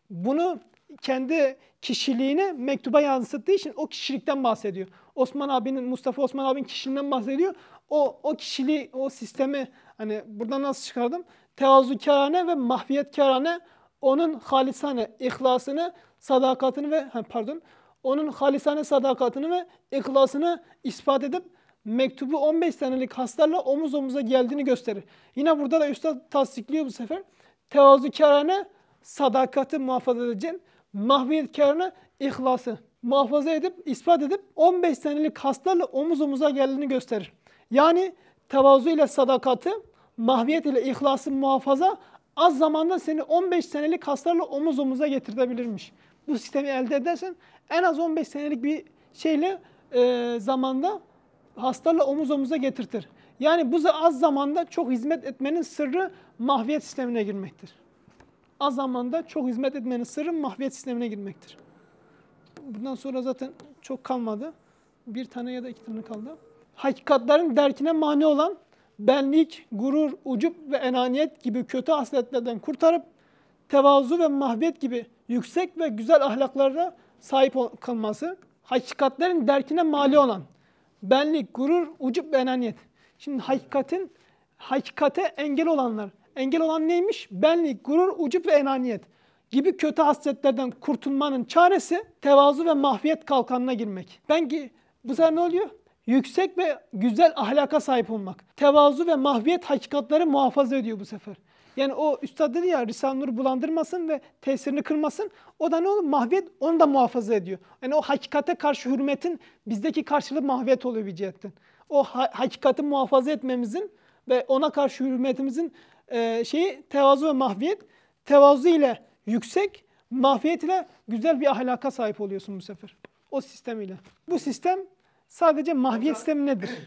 bunu kendi kişiliğini mektuba yansıttığı için o kişilikten bahsediyor. Osman abinin, Mustafa Osman abinin kişiliğinden bahsediyor. O, o kişiliği, o sistemi hani buradan nasıl çıkardım? Tevazukarane ve mahviyet mahviyetkarane onun halisane ihlasını, sadakatini ve pardon onun halisane sadakatini ve ihlasını ispat edip mektubu 15 senelik hastalarla omuz omuza geldiğini gösterir. Yine burada da üstad tasdikliyor bu sefer. Tevazukarane sadakati muhafaza edeceksin mahviyetkarını ihlası muhafaza edip, ispat edip 15 senelik hastalarla omuz omuza geldiğini gösterir. Yani tevazu ile sadakati, mahviyet ile ihlası muhafaza az zamanda seni 15 senelik hastalarla omuz omuza getirtebilirmiş. Bu sistemi elde edersen en az 15 senelik bir şeyle e, zamanda hastalarla omuz omuza getirtir. Yani bu az zamanda çok hizmet etmenin sırrı mahviyet sistemine girmektir az zamanda çok hizmet etmenin sırrı mahviyet sistemine girmektir. Bundan sonra zaten çok kalmadı. Bir tane ya da iki tane kaldı. Hakikatların derkine mani olan benlik, gurur, ucup ve enaniyet gibi kötü hasletlerden kurtarıp tevazu ve mahviyet gibi yüksek ve güzel ahlaklara sahip kalması. hakikatlerin derkine mali olan benlik, gurur, ucup ve enaniyet. Şimdi hakikatin, hakikate engel olanlar, Engel olan neymiş? Benlik, gurur, ucup ve enaniyet gibi kötü hasletlerden kurtulmanın çaresi tevazu ve mahfiyet kalkanına girmek. Ben ki bu sefer ne oluyor? Yüksek ve güzel ahlaka sahip olmak. Tevazu ve mahviyet hakikatları muhafaza ediyor bu sefer. Yani o üstad dedi ya Risale-i Nur bulandırmasın ve tesirini kırmasın. O da ne olur? Mahviyet onu da muhafaza ediyor. Yani o hakikate karşı hürmetin bizdeki karşılığı mahviyet oluyor bir cihetten. O ha hakikati muhafaza etmemizin ve ona karşı hürmetimizin e, şeyi tevazu ve mahviyet. Tevazu ile yüksek, mahviyet ile güzel bir ahlaka sahip oluyorsun bu sefer. O sistem ile. Bu sistem sadece mahviyet sistemi nedir?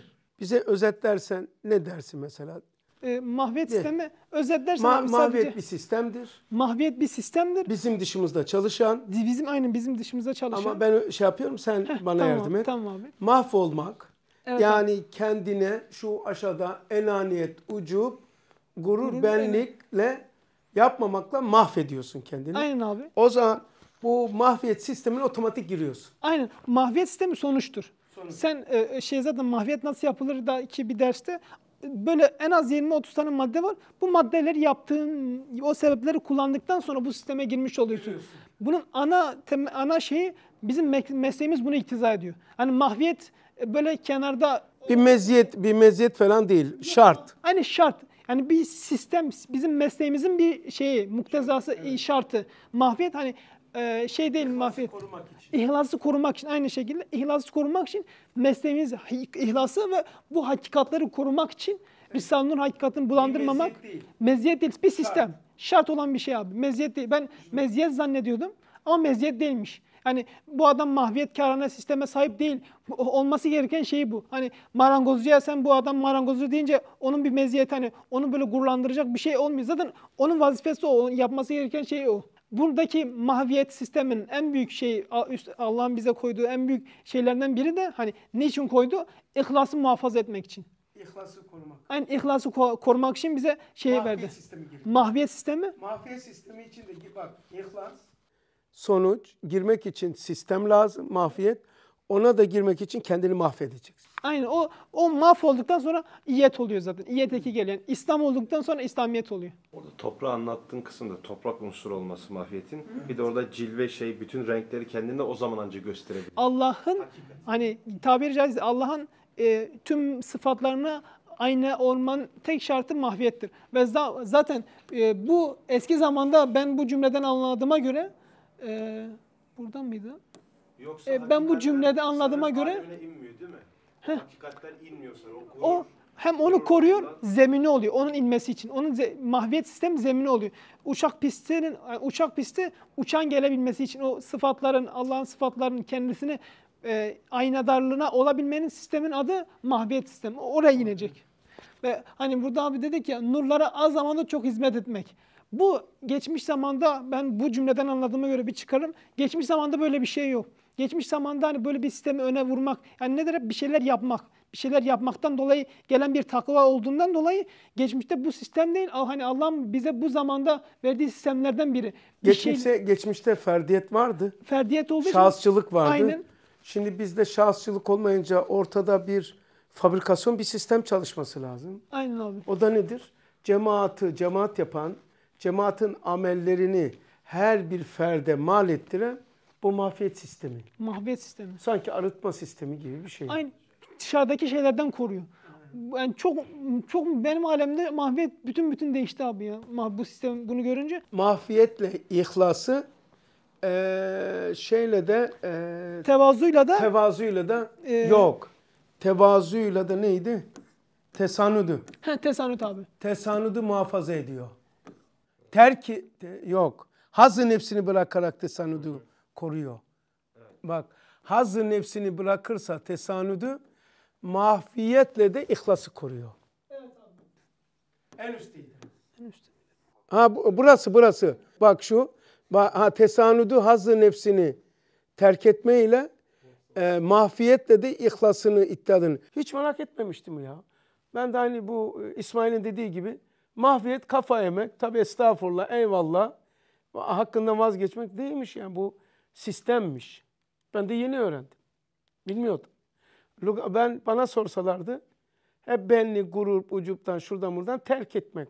Bize özetlersen ne dersin mesela? E, mahviyet ne? sistemi özetlersen Ma- abi sadece... Mahviyet bir sistemdir. Mahviyet bir sistemdir. Bizim dışımızda çalışan. Bizim aynı bizim dışımızda çalışan. Ama ben şey yapıyorum sen Heh, bana tamam, yardım et. Tamam abi. Mahvolmak. Evet, yani abi. kendine şu aşağıda enaniyet, ucup gurur, gurur benlikle aynen. yapmamakla mahvediyorsun kendini. Aynen abi. O zaman bu mahviyet sistemine otomatik giriyorsun. Aynen. Mahviyet sistemi sonuçtur. Sonuç. Sen e, e şey zaten mahviyet nasıl yapılır da ki bir derste böyle en az 20-30 tane madde var. Bu maddeleri yaptığın, o sebepleri kullandıktan sonra bu sisteme girmiş oluyorsun. Biliyorsun. Bunun ana tem, ana şeyi bizim mesleğimiz bunu iktiza ediyor. Hani mahviyet e, böyle kenarda bir meziyet bir meziyet falan değil, şart. Hani şart. Yani bir sistem bizim mesleğimizin bir şeyi, muktezası, evet. E, şartı. Mahfiyet hani e, şey değil mahfiyet. Korumak için. İhlası korumak için aynı şekilde ihlası korumak için mesleğimiz ihlası ve bu hakikatleri korumak için Risale-i Nur hakikatini bulandırmamak bir meziyet değil. Meziyet değil. Bir sistem. Şart. Şart olan bir şey abi. Meziyet değil. Ben meziyet zannediyordum ama meziyet değilmiş. Hani bu adam mahviyetkarane sisteme sahip değil. Olması gereken şey bu. Hani marangozcuya sen bu adam marangozcu deyince onun bir meziyeti hani onu böyle gururlandıracak bir şey olmuyor. Zaten onun vazifesi o. Yapması gereken şey o buradaki mahviyet sistemin en büyük şey Allah'ın bize koyduğu en büyük şeylerden biri de hani ne için koydu? İhlası muhafaza etmek için. İhlası korumak. Aynen yani ihlası ko korumak için bize şey verdi. Mahviyet sistemi gerekiyor. Mahviyet sistemi? Mahviyet sistemi için de bak ihlas sonuç, girmek için sistem lazım, mahfiyet. Ona da girmek için kendini mahvedeceksin. Aynen o o mahvolduktan sonra iyet oluyor zaten. İyet gelen İslam olduktan sonra İslamiyet oluyor. Orada toprağı anlattığın kısımda toprak unsur olması mahviyetin. Hı. Bir de orada cilve şey bütün renkleri kendinde o zaman anca gösterebilir. Allah'ın hani tabiri caizse Allah'ın e, tüm sıfatlarını aynı olman tek şartı mahviyettir. Ve zaten e, bu eski zamanda ben bu cümleden anladığıma göre ee, buradan mıydı? Yoksa E, ben bu hakikaten cümlede anladığıma göre- alemine inmiyor değil mi? Hakikatten inmiyorsa O, o hem onu koruyor, zemini oluyor. Onun inmesi için. Onun ze- mahviyet sistemi zemini oluyor. Uçak pistinin uçak pisti uçan gelebilmesi için o sıfatların, Allah'ın sıfatlarının kendisini e, aynadarlığına olabilmenin sistemin adı mahviyet sistemi. Oraya inecek. Ve hani burada abi dedik ya nurlara az zamanda çok hizmet etmek. Bu geçmiş zamanda ben bu cümleden anladığıma göre bir çıkarım. Geçmiş zamanda böyle bir şey yok. Geçmiş zamanda hani böyle bir sistemi öne vurmak, yani ne derler bir şeyler yapmak, bir şeyler yapmaktan dolayı gelen bir takva olduğundan dolayı geçmişte bu sistem değil. Hani Allah'ın bize bu zamanda verdiği sistemlerden biri. Bir şey- Geçmişte şey, geçmişte ferdiyet vardı. Ferdiyet olduğu Şahısçılık vardı. Aynen. Şimdi bizde şahsçılık olmayınca ortada bir fabrikasyon bir sistem çalışması lazım. Aynen abi. O da nedir? cemaati cemaat yapan, cemaatin amellerini her bir ferde mal ettiren bu mahfiyet sistemi. Mahfiyet sistemi. Sanki arıtma sistemi gibi bir şey. Aynı dışarıdaki şeylerden koruyor. Yani çok çok benim alemde mahfiyet bütün bütün değişti abi ya. Bu sistem bunu görünce. Mahfiyetle ihlası e, şeyle de e, tevazuyla da tevazuyla da e, yok. Tevazuyla da neydi? Tesanüdü. He, tesanüt abi. Tesanüdü muhafaza ediyor. Terk e, yok. Hazı nefsini bırakarak tesanüdü koruyor. Bak hazı nefsini bırakırsa tesanüdü mahfiyetle de ihlası koruyor. En üstte. En üstteydi. Ha burası burası. Bak şu. Ha tesanüdü hazı nefsini terk etmeyle e, mahfiyetle de ihlasını iddia Hiç merak etmemiştim ya. Ben de hani bu e, İsmail'in dediği gibi Mahviyet kafa yemek. Tabi estağfurullah eyvallah. Hakkında vazgeçmek değilmiş yani bu sistemmiş. Ben de yeni öğrendim. Bilmiyordum. Ben bana sorsalardı hep benli gurur, ucuptan, şuradan buradan terk etmek.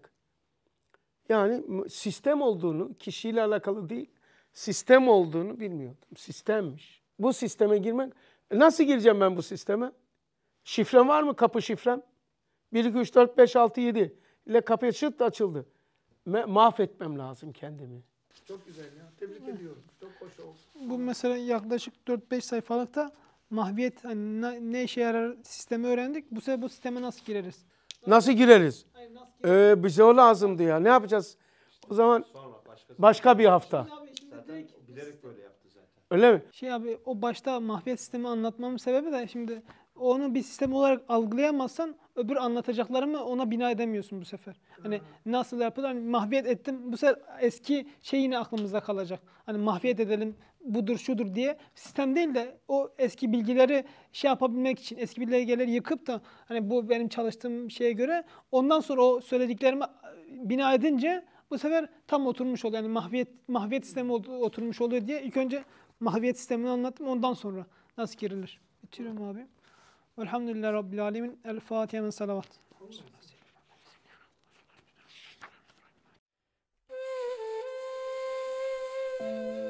Yani sistem olduğunu, kişiyle alakalı değil, sistem olduğunu bilmiyordum. Sistemmiş. Bu sisteme girmek, e, nasıl gireceğim ben bu sisteme? Şifrem var mı kapı şifrem? 1, 2, 3, 4, 5, 6, 7 ile kapıya çıt açıldı. Mahvetmem lazım kendimi. Çok güzel ya. Tebrik ediyorum. Çok hoş oldu. Bu mesela yaklaşık 4-5 sayfalıkta mahviyet hani ne, ne işe yarar sistemi öğrendik. Bu sefer bu sisteme nasıl gireriz? Nasıl gireriz? Hayır, nasıl gireriz? Ee, bize o lazımdı ya. Ne yapacağız? o zaman başka, başka bir hafta. Şimdi abi, şimdi Öyle mi? Şey abi o başta mahviyet sistemi anlatmamın sebebi de şimdi onu bir sistem olarak algılayamazsan öbür anlatacaklarımı ona bina edemiyorsun bu sefer. Hani nasıl yapılır? Hani mahviyet ettim. Bu sefer eski şey yine aklımızda kalacak. Hani mahviyet edelim budur şudur diye sistem değil de o eski bilgileri şey yapabilmek için eski bilgileri yıkıp da hani bu benim çalıştığım şeye göre ondan sonra o söylediklerimi e, bina edince bu sefer tam oturmuş oluyor. Yani mahviyet, mahviyet sistemi oturmuş oluyor diye ilk önce mahviyet sistemini anlattım ondan sonra nasıl girilir. Bitiriyorum abi. Velhamdülillah Rabbil Alemin. El Fatiha min salavat. Thank you.